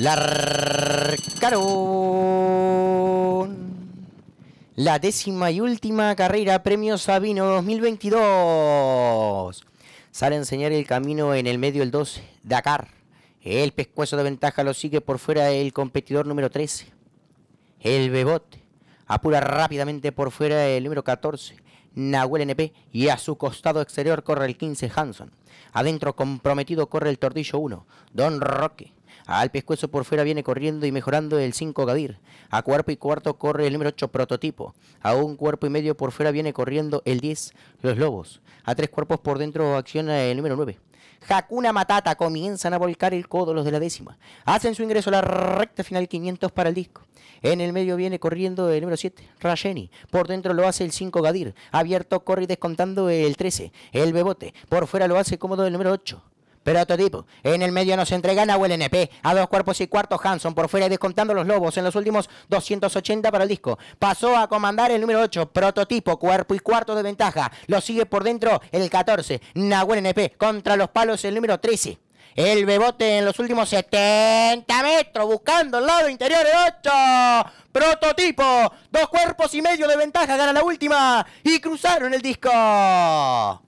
La décima y última carrera Premio Sabino 2022. Sale a enseñar el camino en el medio el 12, Dakar. El pescuezo de ventaja lo sigue por fuera el competidor número 13. El Bebote apura rápidamente por fuera el número 14. Nahuel NP y a su costado exterior corre el 15 Hanson. Adentro comprometido corre el Tordillo 1, Don Roque. Al pescuezo por fuera viene corriendo y mejorando el 5 Gadir. A cuerpo y cuarto corre el número 8 Prototipo. A un cuerpo y medio por fuera viene corriendo el 10 Los Lobos. A tres cuerpos por dentro acciona el número 9. Hakuna Matata comienzan a volcar el codo los de la décima. Hacen su ingreso a la recta final 500 para el disco. En el medio viene corriendo el número 7, Rajeni. Por dentro lo hace el 5 Gadir. Abierto corre y descontando el 13, el Bebote. Por fuera lo hace cómodo el número 8. Prototipo, este en el medio nos entrega Nahuel NP a dos cuerpos y cuarto Hanson por fuera y descontando los lobos en los últimos 280 para el disco. Pasó a comandar el número 8, prototipo, cuerpo y cuarto de ventaja. Lo sigue por dentro el 14, Nahuel NP contra los palos el número 13. El Bebote en los últimos 70 metros, buscando el lado interior el 8. Prototipo, dos cuerpos y medio de ventaja, gana la última y cruzaron el disco.